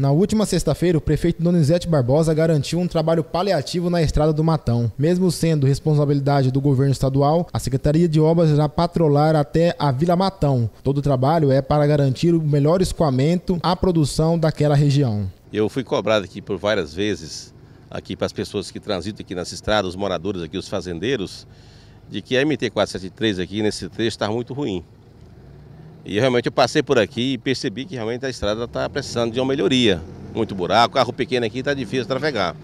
Na última sexta-feira, o prefeito Donizete Barbosa garantiu um trabalho paliativo na estrada do Matão. Mesmo sendo responsabilidade do governo estadual, a Secretaria de Obras irá patrolar até a Vila Matão. Todo o trabalho é para garantir o melhor escoamento à produção daquela região. Eu fui cobrado aqui por várias vezes, aqui para as pessoas que transitam aqui nas estradas, os moradores aqui, os fazendeiros, de que a MT-473 aqui nesse trecho está muito ruim. E realmente eu passei por aqui e percebi que realmente a estrada está precisando de uma melhoria. Muito buraco, carro pequeno aqui está difícil de trafegar.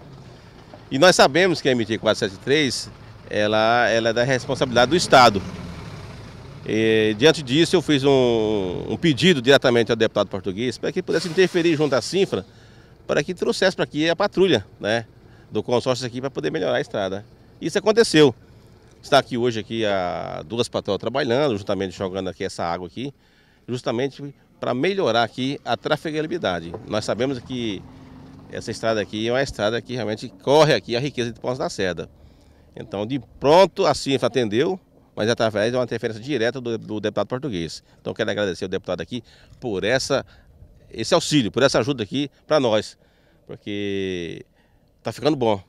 E nós sabemos que a MT-473 ela, ela é da responsabilidade do Estado. E, diante disso, eu fiz um, um pedido diretamente ao deputado português para que pudesse interferir junto à Sinfra para que trouxesse para aqui a patrulha né, do consórcio aqui para poder melhorar a estrada. Isso aconteceu. Está aqui hoje aqui a duas patroas trabalhando, justamente jogando aqui essa água aqui, justamente para melhorar aqui a trafegabilidade. Nós sabemos que essa estrada aqui é uma estrada que realmente corre aqui a riqueza de Pontos da Seda. Então, de pronto, a CINFRA atendeu, mas através de uma interferência direta do, do, deputado português. Então, quero agradecer ao deputado aqui por essa, esse auxílio, por essa ajuda aqui para nós, porque está ficando bom.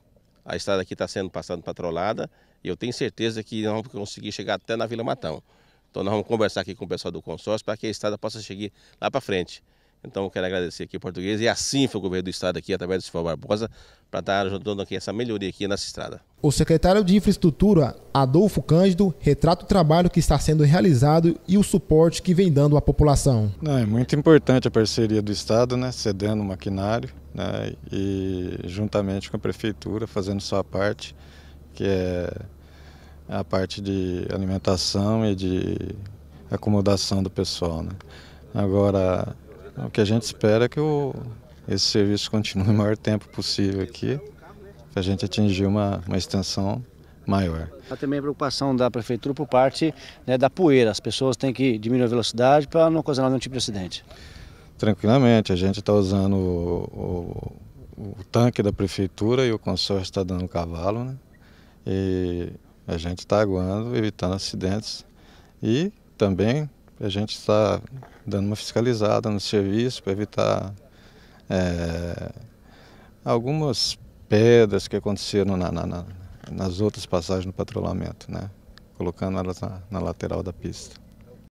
A estrada aqui está sendo passando patrulhada e eu tenho certeza que nós vamos conseguir chegar até na Vila Matão. Então nós vamos conversar aqui com o pessoal do consórcio para que a estrada possa seguir lá para frente. Então eu quero agradecer aqui o português e assim foi o governo do estado aqui, através do Silvio Barbosa, para estar tá ajudando aqui essa melhoria aqui nessa estrada. O secretário de Infraestrutura, Adolfo Cândido, retrata o trabalho que está sendo realizado e o suporte que vem dando à população. Não, é muito importante a parceria do Estado, né, cedendo o maquinário né, e juntamente com a Prefeitura, fazendo sua parte, que é a parte de alimentação e de acomodação do pessoal. Né. Agora, é o que a gente espera é que o, esse serviço continue o maior tempo possível aqui, para a gente atingir uma, uma extensão maior. Há também a preocupação da prefeitura por parte né, da poeira. As pessoas têm que diminuir a velocidade para não causar nenhum tipo de acidente. Tranquilamente, a gente está usando o, o, o, tanque da prefeitura e o consórcio está dando cavalo, né? E a gente está aguando, evitando acidentes e também a gente está dando uma fiscalizada no serviço para evitar é, algumas pedras que aconteceram na, na, na, nas outras passagens do patrulhamento, né? colocando elas na lateral da pista.